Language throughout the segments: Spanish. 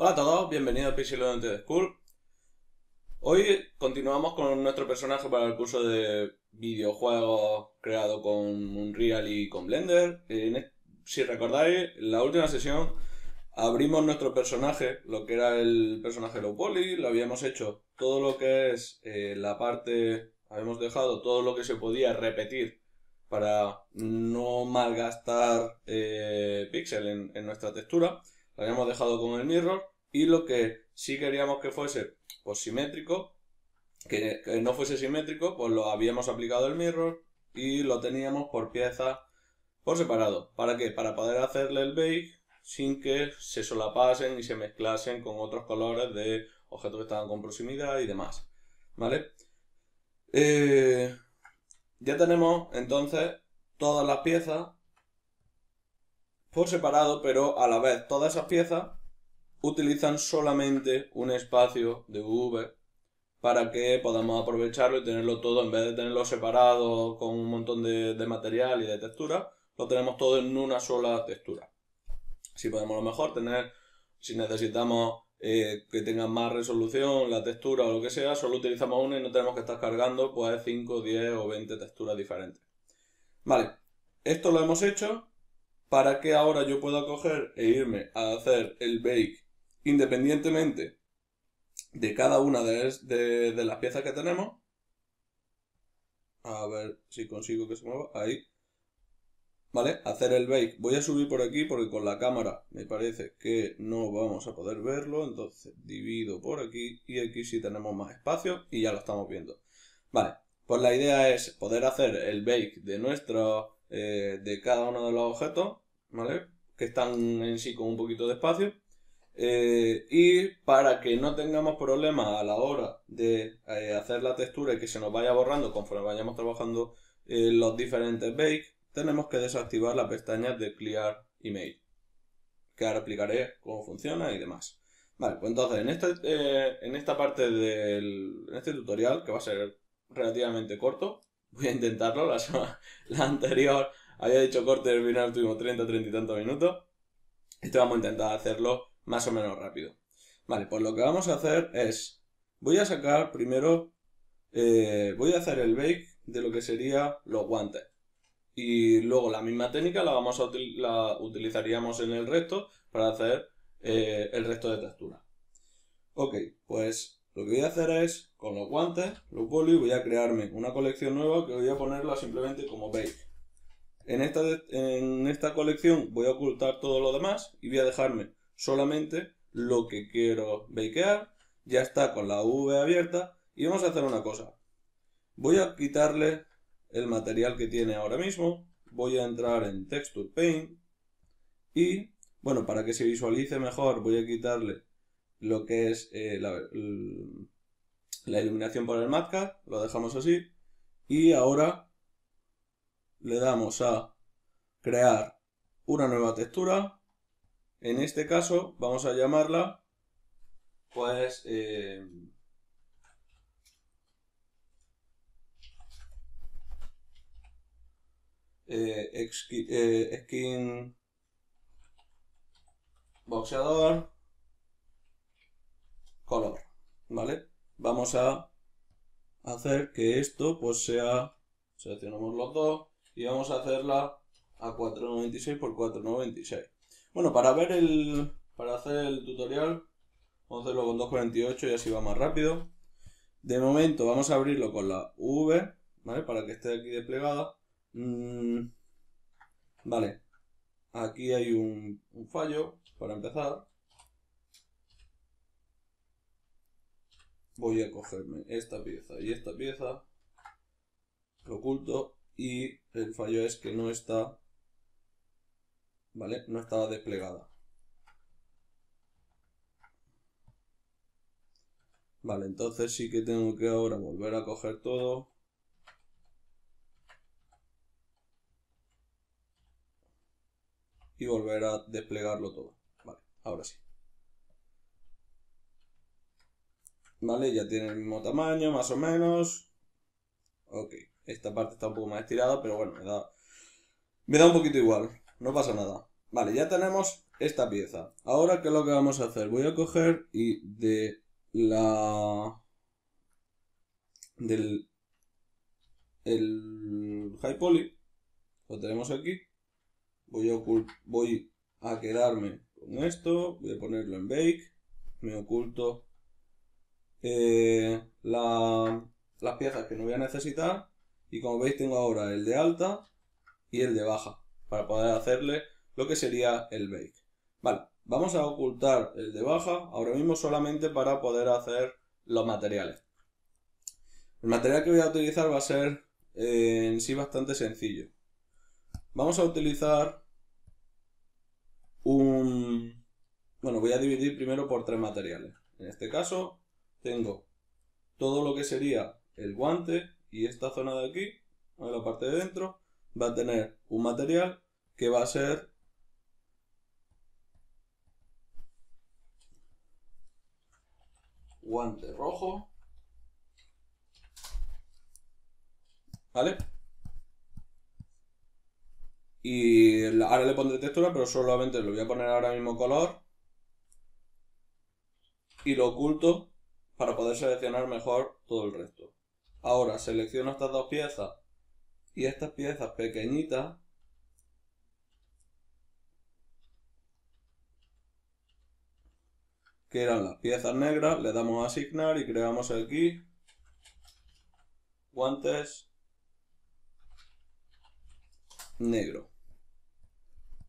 Hola a todos, bienvenidos a Pixel School. Hoy continuamos con nuestro personaje para el curso de videojuegos creado con Unreal y con Blender. si recordáis, en la última sesión abrimos nuestro personaje, lo que era el personaje Low Poly, lo habíamos hecho todo lo que es eh, la parte, habíamos dejado todo lo que se podía repetir para no malgastar eh, pixel en nuestra textura. Lo habíamos dejado con el mirror y lo que sí queríamos que fuese pues, simétrico, que, no fuese simétrico, pues lo habíamos aplicado el mirror y lo teníamos por piezas por separado. ¿Para qué? Para poder hacerle el bake sin que se solapasen y se mezclasen con otros colores de objetos que estaban con proximidad y demás. ¿Vale? Eh, ya tenemos entonces todas las piezas por separado, pero a la vez todas esas piezas utilizan solamente un espacio de V para que podamos aprovecharlo y tenerlo todo, en vez de tenerlo separado con un montón de, material y de textura, lo tenemos todo en una sola textura. Si podemos a lo mejor tener, si necesitamos eh, que tenga más resolución, la textura o lo que sea, solo utilizamos una y no tenemos que estar cargando pues 5, 10 o 20 texturas diferentes. Vale, esto lo hemos hecho para que ahora yo pueda coger e irme a hacer el bake independientemente de cada una de, las piezas que tenemos. A ver si consigo que se mueva. Ahí. Vale, hacer el bake. Voy a subir por aquí porque con la cámara me parece que no vamos a poder verlo. Entonces divido por aquí y aquí sí tenemos más espacio y ya lo estamos viendo. Vale, pues la idea es poder hacer el bake de nuestro, eh, de cada uno de los objetos, ¿vale? Que están en sí con un poquito de espacio. Eh, y para que no tengamos problemas a la hora de eh, hacer la textura y que se nos vaya borrando conforme vayamos trabajando eh, los diferentes bakes, tenemos que desactivar las pestañas de Clear Email, que ahora explicaré cómo funciona y demás. Vale, pues entonces en, este, en esta parte del este tutorial, que va a ser relativamente corto, voy a intentarlo, la, anterior había dicho corte, al final tuvimos 30, 30 y tantos minutos, este vamos a intentar hacerlo más o menos rápido. Vale, pues lo que vamos a hacer es, voy a sacar primero, eh, voy a hacer el bake de lo que sería los guantes. Y luego la misma técnica la, vamos a la utilizaríamos en el resto para hacer eh, el resto de textura. Ok, pues lo que voy a hacer es, con los guantes, los poli, voy a crearme una colección nueva que voy a ponerla simplemente como bake. En esta, en esta colección voy a ocultar todo lo demás y voy a dejarme solamente lo que quiero bakear. Ya está con la V abierta y vamos a hacer una cosa. Voy a quitarle el material que tiene ahora mismo. Voy a entrar en Texture Paint y, bueno, para que se visualice mejor voy a quitarle lo que es eh, la, iluminación por el matcap, lo dejamos así. Y ahora le damos a crear una nueva textura en este caso vamos a llamarla pues eh, eh, eh, skin boxeador color, ¿vale? Vamos a hacer que esto pues sea, seleccionamos los dos y vamos a hacerla a 496 por 496. Bueno, para ver el... para hacer el tutorial, vamos a hacerlo con 2.48 y así va más rápido. De momento vamos a abrirlo con la V, ¿vale? Para que esté aquí desplegada. Mm, vale, aquí hay un, un fallo para empezar. Voy a cogerme esta pieza y esta pieza, lo oculto, y el fallo es que no está ¿vale? No estaba desplegada. Vale, entonces sí que tengo que ahora volver a coger todo. Y volver a desplegarlo todo. Vale, ahora sí. Vale, ya tiene el mismo tamaño, más o menos. Ok, esta parte está un poco más estirada, pero bueno, me da, me da un poquito igual. No pasa nada. Vale, ya tenemos esta pieza. Ahora, ¿qué es lo que vamos a hacer? Voy a coger y de la... del... el high poly lo tenemos aquí. Voy a, voy a quedarme con esto, voy a ponerlo en bake, me oculto eh, la, las piezas que no voy a necesitar y como veis tengo ahora el de alta y el de baja para poder hacerle lo que sería el bake. Vale, vamos a ocultar el de baja ahora mismo solamente para poder hacer los materiales. El material que voy a utilizar va a ser eh, en sí bastante sencillo. Vamos a utilizar un... Bueno, voy a dividir primero por tres materiales. En este caso tengo todo lo que sería el guante y esta zona de aquí, la parte de dentro, va a tener un material que va a ser guante rojo. ¿Vale? Y ahora le pondré textura, pero solamente lo voy a poner ahora mismo color. Y lo oculto para poder seleccionar mejor todo el resto. Ahora selecciono estas dos piezas y estas piezas pequeñitas que eran las piezas negras, le damos a asignar y creamos aquí guantes negro.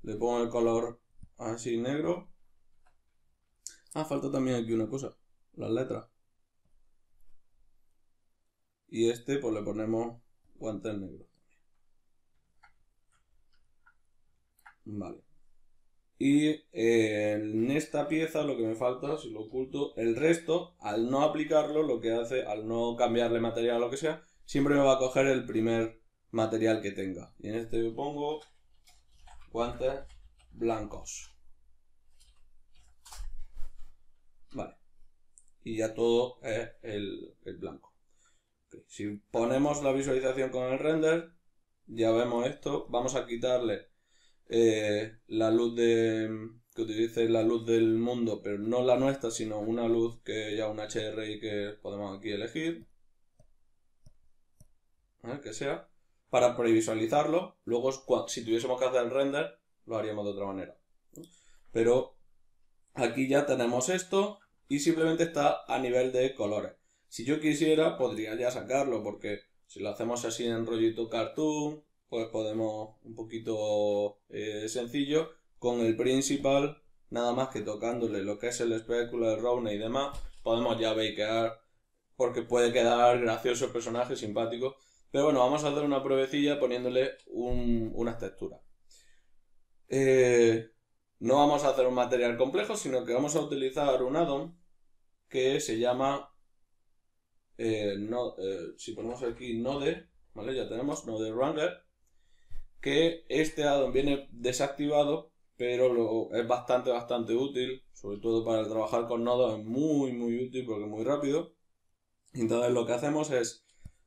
Le pongo el color así negro. Ah, falta también aquí una cosa, las letras. Y este pues le ponemos guantes negros. Vale. Y eh, en esta pieza lo que me falta, si lo oculto, el resto, al no aplicarlo, lo que hace, al no cambiarle material o lo que sea, siempre me va a coger el primer material que tenga. Y en este pongo guantes blancos. Vale. Y ya todo es el, blanco. Si ponemos la visualización con el render, ya vemos esto. Vamos a quitarle eh, la luz de que utilice la luz del mundo, pero no la nuestra, sino una luz que ya un HRI que podemos aquí elegir, que sea, para previsualizarlo. Luego, si tuviésemos que hacer el render, lo haríamos de otra manera. Pero aquí ya tenemos esto y simplemente está a nivel de colores. Si yo quisiera, podría ya sacarlo, porque si lo hacemos así en rollito cartoon, pues podemos un poquito eh, sencillo con el principal nada más que tocándole lo que es el espectro el rowney y demás podemos ya bakear porque puede quedar gracioso el personaje simpático pero bueno vamos a hacer una pruebecilla poniéndole un, unas texturas eh, no vamos a hacer un material complejo sino que vamos a utilizar un addon que se llama eh, si ponemos aquí node vale ya tenemos node runner que este addon viene desactivado, pero es bastante, bastante útil, sobre todo para trabajar con nodos es muy, muy útil porque es muy rápido. Entonces lo que hacemos es,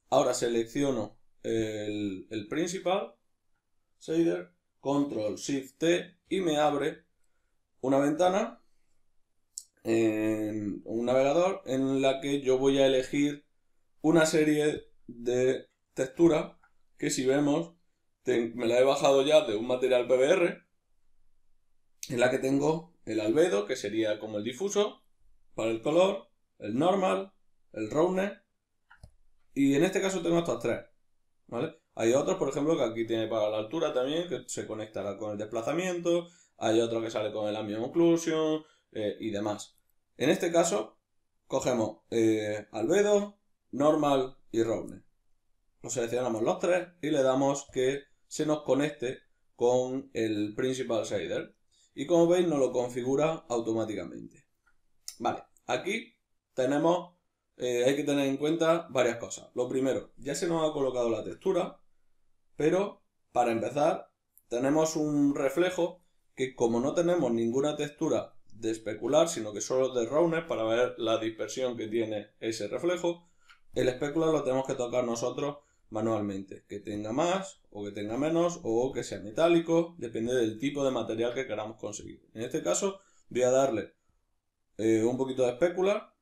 ahora selecciono el, principal, shader, control, shift T y me abre una ventana, en un navegador, en la que yo voy a elegir una serie de texturas que si vemos me la he bajado ya de un material PBR, en la que tengo el albedo, que sería como el difuso, para el color, el normal, el roughness y en este caso tengo estos tres, ¿vale? Hay otros, por ejemplo, que aquí tiene para la altura también, que se conecta con el desplazamiento, hay otro que sale con el ambient occlusion eh, y demás. En este caso, cogemos eh, albedo, normal y roughness Lo seleccionamos los tres y le damos que se nos conecte con el principal shader y como veis nos lo configura automáticamente. Vale, aquí tenemos, eh, hay que tener en cuenta varias cosas. Lo primero, ya se nos ha colocado la textura, pero para empezar tenemos un reflejo que como no tenemos ninguna textura de especular, sino que solo de rounder para ver la dispersión que tiene ese reflejo, el especular lo tenemos que tocar nosotros manualmente, que tenga más o que tenga menos o que sea metálico, depende del tipo de material que queramos conseguir. En este caso voy a darle eh, un poquito de especula,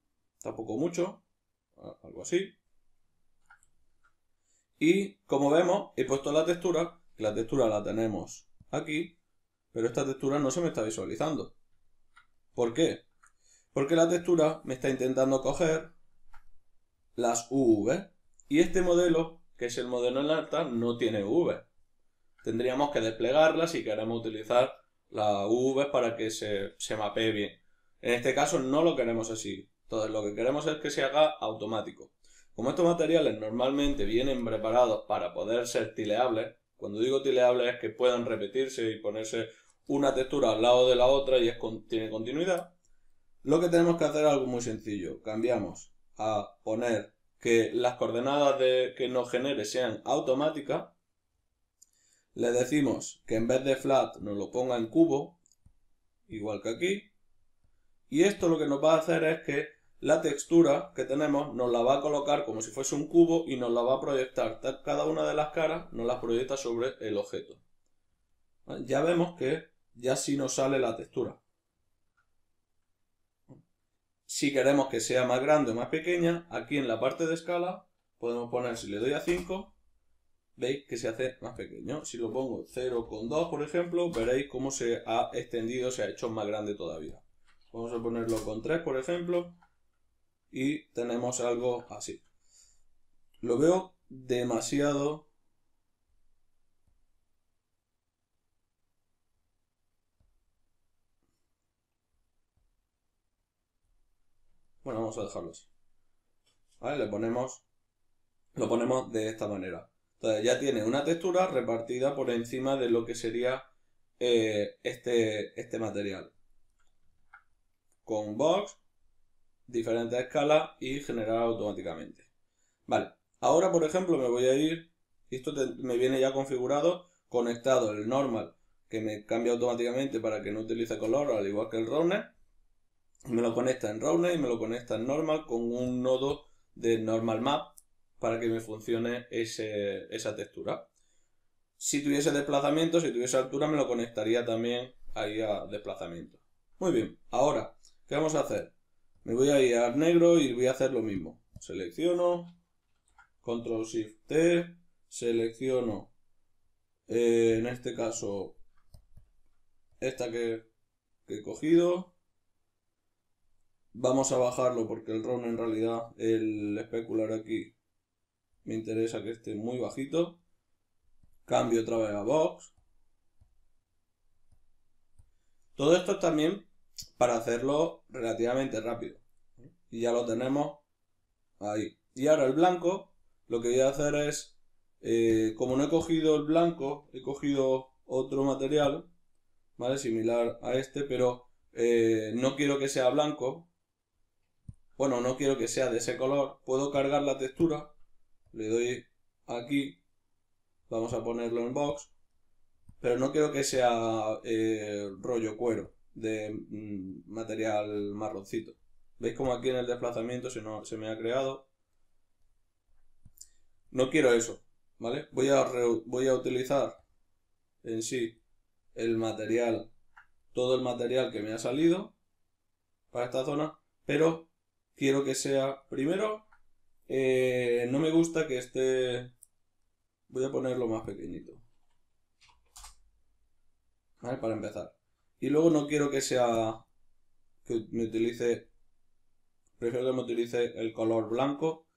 tampoco mucho, algo así. Y como vemos he puesto la textura, que la textura la tenemos aquí, pero esta textura no se me está visualizando. ¿Por qué? Porque la textura me está intentando coger las UV y este modelo que es el modelo en alta, no tiene V. Tendríamos que desplegarla si queremos utilizar la V para que se, se mapee bien. En este caso no lo queremos así. Entonces lo que queremos es que se haga automático. Como estos materiales normalmente vienen preparados para poder ser tileables, cuando digo tileables es que puedan repetirse y ponerse una textura al lado de la otra y es, tiene continuidad, lo que tenemos que hacer es algo muy sencillo. Cambiamos a poner que las coordenadas que nos genere sean automáticas, le decimos que en vez de flat nos lo ponga en cubo, igual que aquí, y esto lo que nos va a hacer es que la textura que tenemos nos la va a colocar como si fuese un cubo y nos la va a proyectar. Cada una de las caras nos las proyecta sobre el objeto. Ya vemos que ya sí nos sale la textura. Si queremos que sea más grande o más pequeña, aquí en la parte de escala podemos poner, si le doy a 5, veis que se hace más pequeño. Si lo pongo 0,2, por ejemplo, veréis cómo se ha extendido, se ha hecho más grande todavía. Vamos a ponerlo con 3, por ejemplo, y tenemos algo así. Lo veo demasiado vamos a dejarlo así. Le ponemos, lo ponemos de esta manera. Entonces ya tiene una textura repartida por encima de lo que sería eh, este, este material. Con box, diferentes escalas y generar automáticamente. Vale, ahora por ejemplo me voy a ir, esto me viene ya configurado, conectado el normal que me cambia automáticamente para que no utilice color, al igual que el runner me lo conecta en Rowney, y me lo conecta en Normal con un nodo de Normal Map para que me funcione esa textura. Si tuviese desplazamiento, si tuviese altura, me lo conectaría también ahí a desplazamiento. Muy bien, ahora, ¿qué vamos a hacer? Me voy a ir al negro y voy a hacer lo mismo. Selecciono, Control Shift T, e, selecciono, eh, en este caso, esta que, que he cogido, Vamos a bajarlo porque el ron en realidad, el especular aquí, me interesa que esté muy bajito. Cambio otra vez a box. Todo esto también para hacerlo relativamente rápido. Y ya lo tenemos ahí. Y ahora el blanco, lo que voy a hacer es, eh, como no he cogido el blanco, he cogido otro material, ¿vale? Similar a este, pero eh, no quiero que sea blanco, bueno, no quiero que sea de ese color, puedo cargar la textura, le doy aquí, vamos a ponerlo en box, pero no quiero que sea eh, rollo cuero de mm, material marroncito. ¿Veis como aquí en el desplazamiento se, no, se me ha creado? No quiero eso, ¿vale? Voy a, voy a utilizar en sí el material, todo el material que me ha salido para esta zona, pero quiero que sea, primero, eh, no me gusta que esté, voy a ponerlo más pequeñito, Para empezar. Y luego no quiero que sea, que me utilice, prefiero que me utilice el color blanco,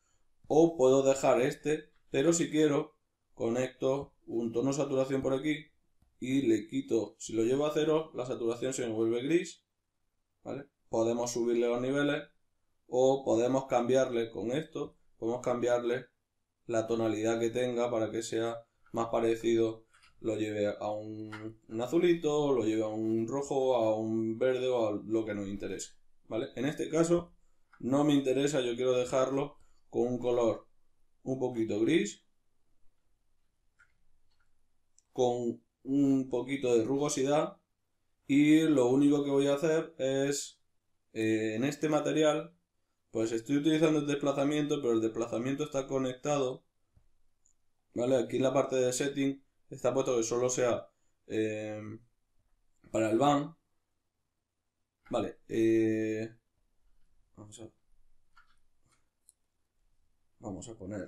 o puedo dejar este, pero si quiero, conecto un tono saturación por aquí, y le quito, si lo llevo a cero, la saturación se me vuelve gris, ¿vale? Podemos subirle los niveles, o podemos cambiarle con esto, podemos cambiarle la tonalidad que tenga para que sea más parecido, lo lleve a un, azulito, lo lleve a un rojo, a un verde o a lo que nos interese. ¿vale? En este caso no me interesa, yo quiero dejarlo con un color un poquito gris, con un poquito de rugosidad y lo único que voy a hacer es eh, en este material pues estoy utilizando el desplazamiento, pero el desplazamiento está conectado. ¿Vale? Aquí en la parte de setting está puesto que solo sea eh, para el van. Vale. Eh, vamos a... Vamos a poner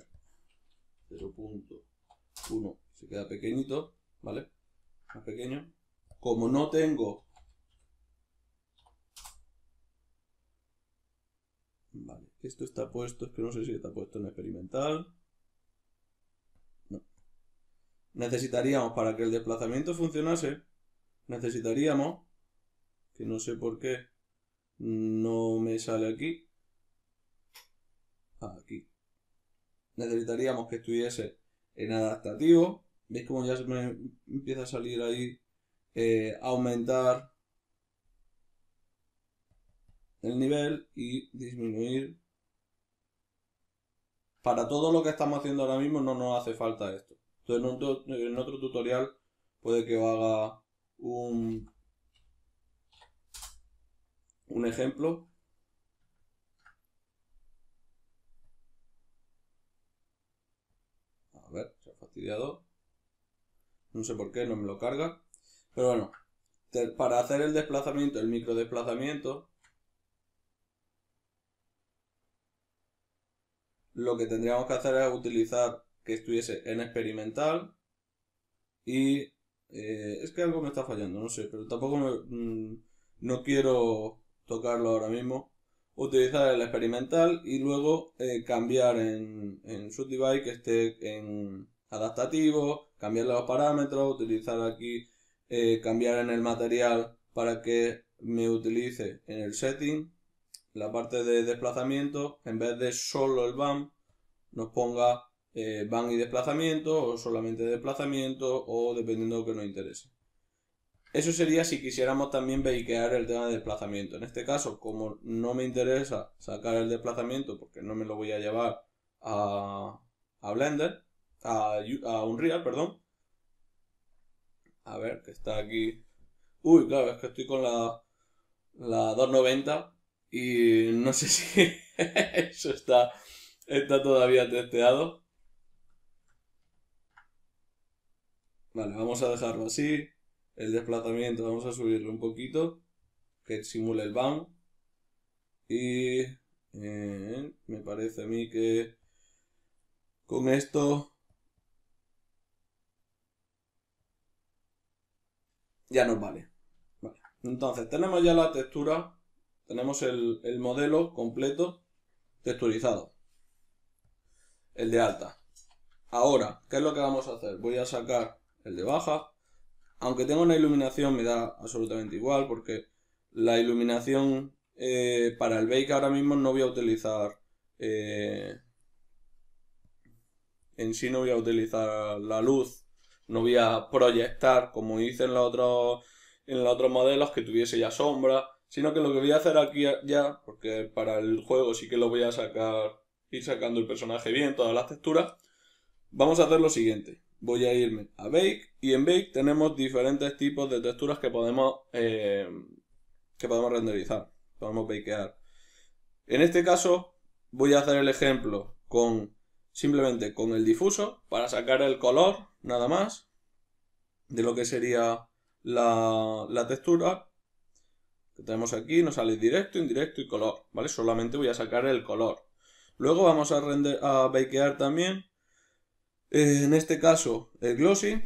0.1. Se queda pequeñito, ¿vale? Más pequeño. Como no tengo esto está puesto, es que no sé si está puesto en experimental. Necesitaríamos, para que el desplazamiento funcionase, necesitaríamos, que no sé por qué, no me sale aquí, ah, aquí. Necesitaríamos que estuviese en adaptativo. ¿Veis cómo ya me empieza a salir ahí eh, aumentar el nivel y disminuir. Para todo lo que estamos haciendo ahora mismo no nos hace falta esto. Entonces en otro, tutorial puede que haga un, un ejemplo. A ver, se ha fastidiado. No sé por qué, no me lo carga. Pero bueno, para hacer el desplazamiento, el micro desplazamiento, lo que tendríamos que hacer es utilizar que estuviese en experimental y eh, es que algo me está fallando, no sé, pero tampoco mm, no quiero tocarlo ahora mismo. Utilizar el experimental y luego eh, cambiar en, en subdivide que esté en adaptativo, cambiar los parámetros, utilizar aquí, eh, cambiar en el material para que me utilice en el setting la parte de desplazamiento, en vez de solo el BAM, nos ponga BAM eh, y desplazamiento, o solamente desplazamiento, o dependiendo de lo que nos interese. Eso sería si quisiéramos también veiquear el tema de desplazamiento. En este caso, como no me interesa sacar el desplazamiento, porque no me lo voy a llevar a, Blender, a, a Unreal, perdón. A ver, que está aquí. Uy, claro, es que estoy con la, la 290 y no sé si eso está, está todavía testeado. Vale, vamos a dejarlo así. El desplazamiento vamos a subirlo un poquito. Que simule el bound. Y eh, me parece a mí que con esto ya nos vale. vale. Entonces tenemos ya la textura tenemos el, modelo completo texturizado. El de alta. Ahora, ¿qué es lo que vamos a hacer? Voy a sacar el de baja. Aunque tenga una iluminación me da absolutamente igual porque la iluminación eh, para el bake ahora mismo no voy a utilizar... Eh, en sí no voy a utilizar la luz, no voy a proyectar como hice en los otros modelos que tuviese ya sombra Sino que lo que voy a hacer aquí ya, porque para el juego sí que lo voy a sacar, ir sacando el personaje bien, todas las texturas, vamos a hacer lo siguiente. Voy a irme a Bake y en Bake tenemos diferentes tipos de texturas que podemos, eh, que podemos renderizar, podemos bakear. En este caso voy a hacer el ejemplo con simplemente con el difuso para sacar el color nada más de lo que sería la, la textura tenemos aquí, nos sale directo, indirecto y color, ¿vale? Solamente voy a sacar el color. Luego vamos a, render, a bakear también, eh, en este caso, el glossy,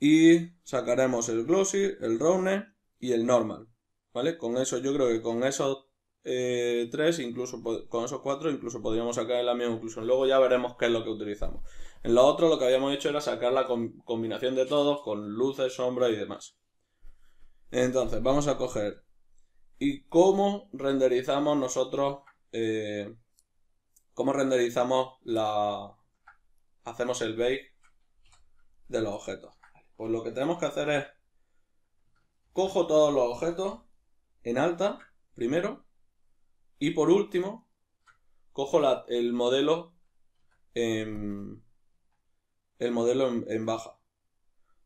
y sacaremos el glossy, el rouner y el normal, ¿vale? Con eso, yo creo que con esos eh, tres, incluso con esos cuatro, incluso podríamos sacar la misma inclusión. Luego ya veremos qué es lo que utilizamos. En lo otro, lo que habíamos hecho era sacar la combinación de todos con luces, sombra y demás. Entonces, vamos a coger y cómo renderizamos nosotros, eh, cómo renderizamos la, hacemos el bake de los objetos. Pues lo que tenemos que hacer es, cojo todos los objetos en alta, primero, y por último, cojo el modelo en, el modelo en baja.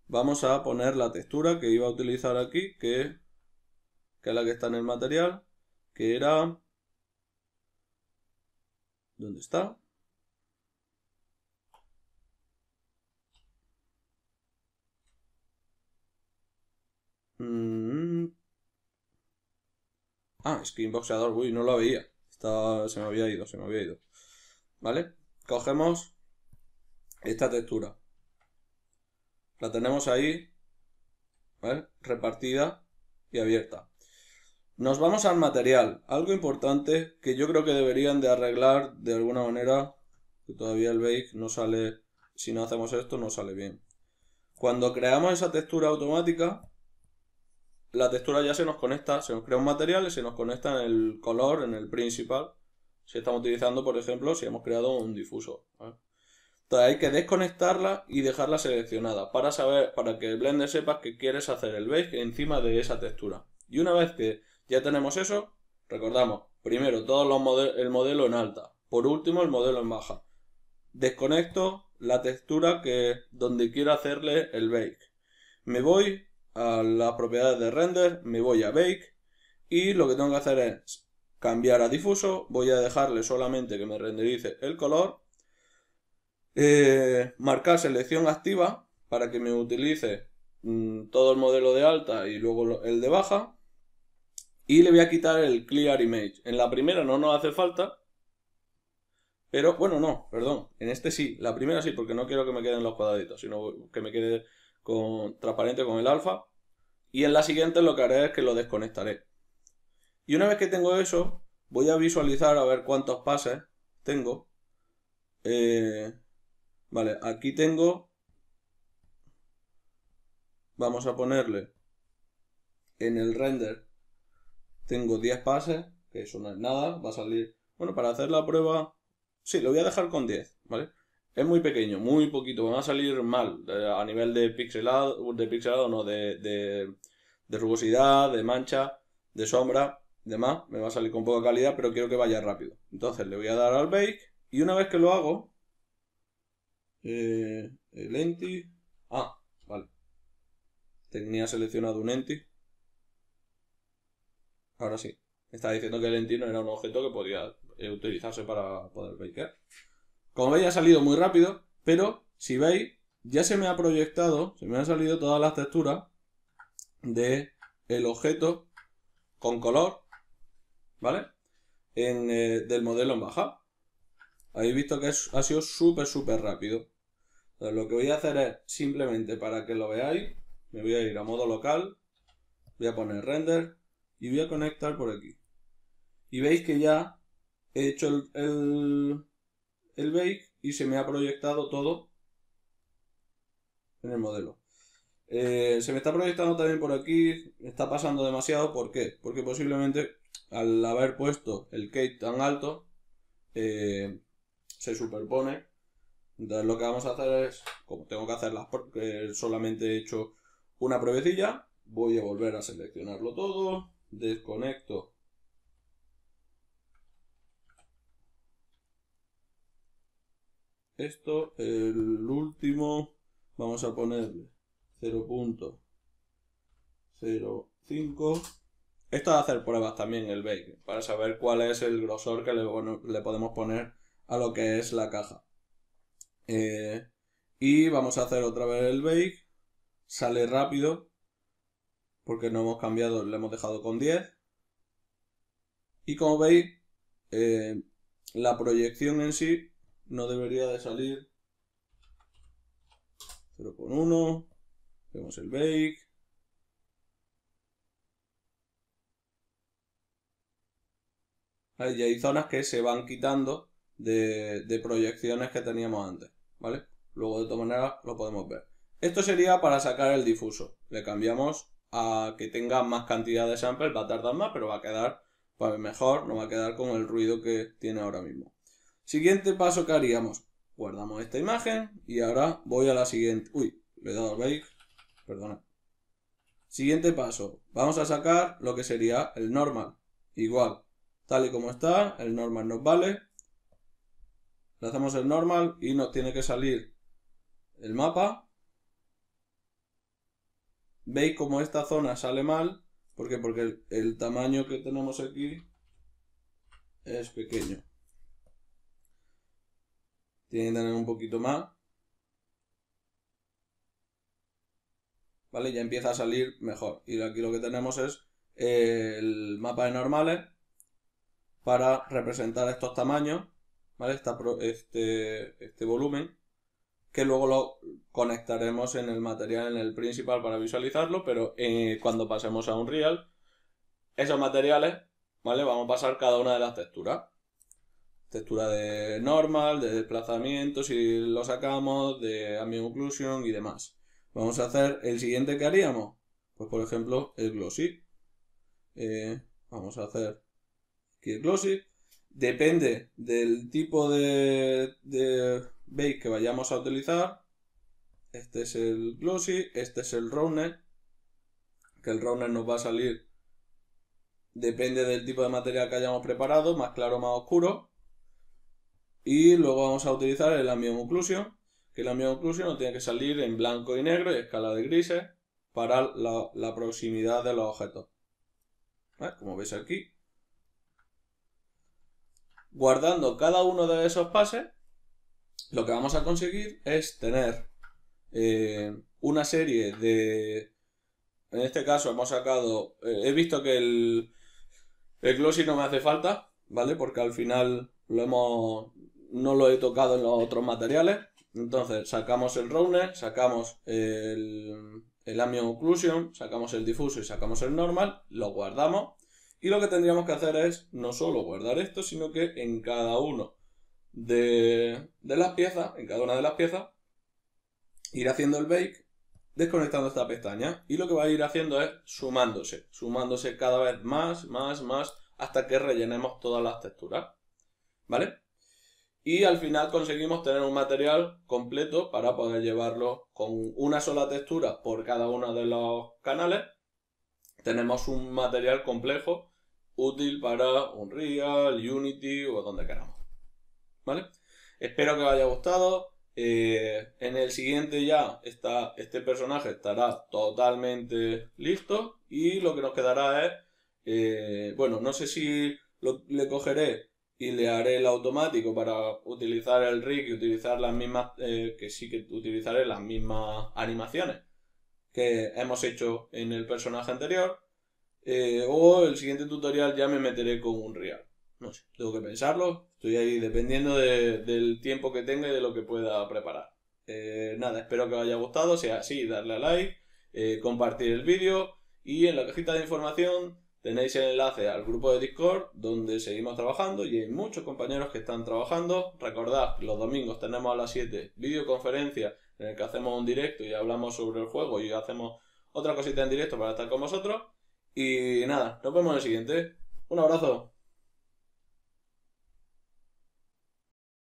Vamos a poner la textura que iba a utilizar aquí, que la que está en el material, que era... ¿Dónde está? Mm. Ah, es uy, no lo veía. Se me había ido, se me había ido. ¿Vale? Cogemos esta textura. La tenemos ahí, Repartida y abierta. Nos vamos al material. Algo importante que yo creo que deberían de arreglar de alguna manera, que todavía el bake no sale, si no hacemos esto no sale bien. Cuando creamos esa textura automática, la textura ya se nos conecta, se nos crea un material y se nos conecta en el color, en el principal. Si estamos utilizando, por ejemplo, si hemos creado un difuso. Entonces hay que desconectarla y dejarla seleccionada para saber, para que Blender sepa que quieres hacer el bake encima de esa textura. Y una vez que ya tenemos eso. Recordamos, primero todo los el modelo en alta. Por último, el modelo en baja. Desconecto la textura que donde quiero hacerle el bake. Me voy a las propiedades de render, me voy a bake y lo que tengo que hacer es cambiar a difuso. Voy a dejarle solamente que me renderice el color. Eh, marcar selección activa para que me utilice mm, todo el modelo de alta y luego el de baja y le voy a quitar el Clear Image. En la primera no nos hace falta. Pero, bueno, no, perdón. En este sí. La primera sí, porque no quiero que me queden los cuadraditos, sino que me quede con, transparente con el alfa. Y en la siguiente lo que haré es que lo desconectaré. Y una vez que tengo eso, voy a visualizar a ver cuántos pases tengo. Eh, vale, aquí tengo... Vamos a ponerle en el render tengo 10 pases, que eso no es nada, va a salir... Bueno, para hacer la prueba... Sí, lo voy a dejar con 10, ¿vale? Es muy pequeño, muy poquito, me va a salir mal eh, a nivel de pixelado, de pixelado no, de, de, rugosidad, de mancha, de sombra, demás. Me va a salir con poca calidad, pero quiero que vaya rápido. Entonces le voy a dar al bake y una vez que lo hago, eh, el enti... Ah, vale. Tenía seleccionado un enti. Ahora sí. Estaba diciendo que el entino era un objeto que podía eh, utilizarse para poder bakear. Como veis ha salido muy rápido, pero si veis, ya se me ha proyectado, se me han salido todas las texturas de el objeto con color, ¿vale? En, eh, del modelo en baja. Habéis visto que ha sido súper, súper rápido. Entonces lo que voy a hacer es, simplemente para que lo veáis, me voy a ir a modo local, voy a poner render, y voy a conectar por aquí. Y veis que ya he hecho el, el, bake y se me ha proyectado todo en el modelo. Eh, se me está proyectando también por aquí, está pasando demasiado, ¿por qué? Porque posiblemente al haber puesto el cake tan alto, eh, se superpone. Entonces lo que vamos a hacer es, como tengo que hacerlas porque solamente he hecho una pruebecilla, voy a volver a seleccionarlo todo, desconecto esto el último vamos a ponerle 0.05 esto de hacer pruebas también el bake para saber cuál es el grosor que le, podemos poner a lo que es la caja eh, y vamos a hacer otra vez el bake sale rápido porque no hemos cambiado, Le hemos dejado con 10. Y como veis, eh, la proyección en sí no debería de salir 0,1. Vemos el bake. Y hay zonas que se van quitando de, de proyecciones que teníamos antes. ¿Vale? Luego de todas maneras lo podemos ver. Esto sería para sacar el difuso. Le cambiamos a que tenga más cantidad de samples, va a tardar más, pero va a quedar pues, mejor, no va a quedar con el ruido que tiene ahora mismo. Siguiente paso que haríamos, guardamos esta imagen y ahora voy a la siguiente. Uy, le he dado al bake, perdona. Siguiente paso, vamos a sacar lo que sería el normal. Igual, tal y como está, el normal nos vale. Le hacemos el normal y nos tiene que salir el mapa Veis como esta zona sale mal. ¿Por qué? Porque el, tamaño que tenemos aquí es pequeño. Tiene que tener un poquito más. ¿Vale? Ya empieza a salir mejor. Y aquí lo que tenemos es eh, el mapa de normales para representar estos tamaños, ¿vale? Este, este volumen que luego lo conectaremos en el material, en el principal para visualizarlo, pero eh, cuando pasemos a Unreal, esos materiales, ¿vale? Vamos a pasar cada una de las texturas. Textura de normal, de desplazamiento, si lo sacamos, de ambient occlusion y demás. Vamos a hacer el siguiente que haríamos. Pues por ejemplo, el glossy. Eh, vamos a hacer aquí el glossy. Depende del tipo de veis que vayamos a utilizar. Este es el glossy, este es el Runner, que el Runner nos va a salir, depende del tipo de material que hayamos preparado, más claro más oscuro. Y luego vamos a utilizar el ambient occlusion, que el ambient occlusion nos tiene que salir en blanco y negro y escala de grises para la, proximidad de los objetos. Como veis aquí. Guardando cada uno de esos pases, lo que vamos a conseguir es tener eh, una serie de... En este caso hemos sacado... Eh, he visto que el, el glossy no me hace falta, ¿vale? Porque al final lo hemos... No lo he tocado en los otros materiales. Entonces sacamos el Rounder, sacamos el, el Amio Occlusion, sacamos el difuso y sacamos el normal, lo guardamos. Y lo que tendríamos que hacer es no solo guardar esto, sino que en cada uno de, las piezas, en cada una de las piezas, ir haciendo el bake desconectando esta pestaña y lo que va a ir haciendo es sumándose, sumándose cada vez más, más, más, hasta que rellenemos todas las texturas, ¿vale? Y al final conseguimos tener un material completo para poder llevarlo con una sola textura por cada uno de los canales. Tenemos un material complejo útil para Unreal, Unity o donde queramos. Espero que os haya gustado. Eh, en el siguiente ya está, este personaje estará totalmente listo y lo que nos quedará es, eh, bueno, no sé si le cogeré y le haré el automático para utilizar el rig y utilizar las mismas, eh, que sí que utilizaré las mismas animaciones que hemos hecho en el personaje anterior. o el siguiente tutorial ya me meteré con un real. No sé, tengo que pensarlo, Estoy ahí dependiendo del tiempo que tenga y de lo que pueda preparar. Eh, nada, espero que os haya gustado. Si es así, darle a like, eh, compartir el vídeo y en la cajita de información tenéis el enlace al grupo de Discord donde seguimos trabajando y hay muchos compañeros que están trabajando. Recordad, los domingos tenemos a las 7 videoconferencia en el que hacemos un directo y hablamos sobre el juego y hacemos otra cosita en directo para estar con vosotros. Y nada, nos vemos en el siguiente. Un abrazo.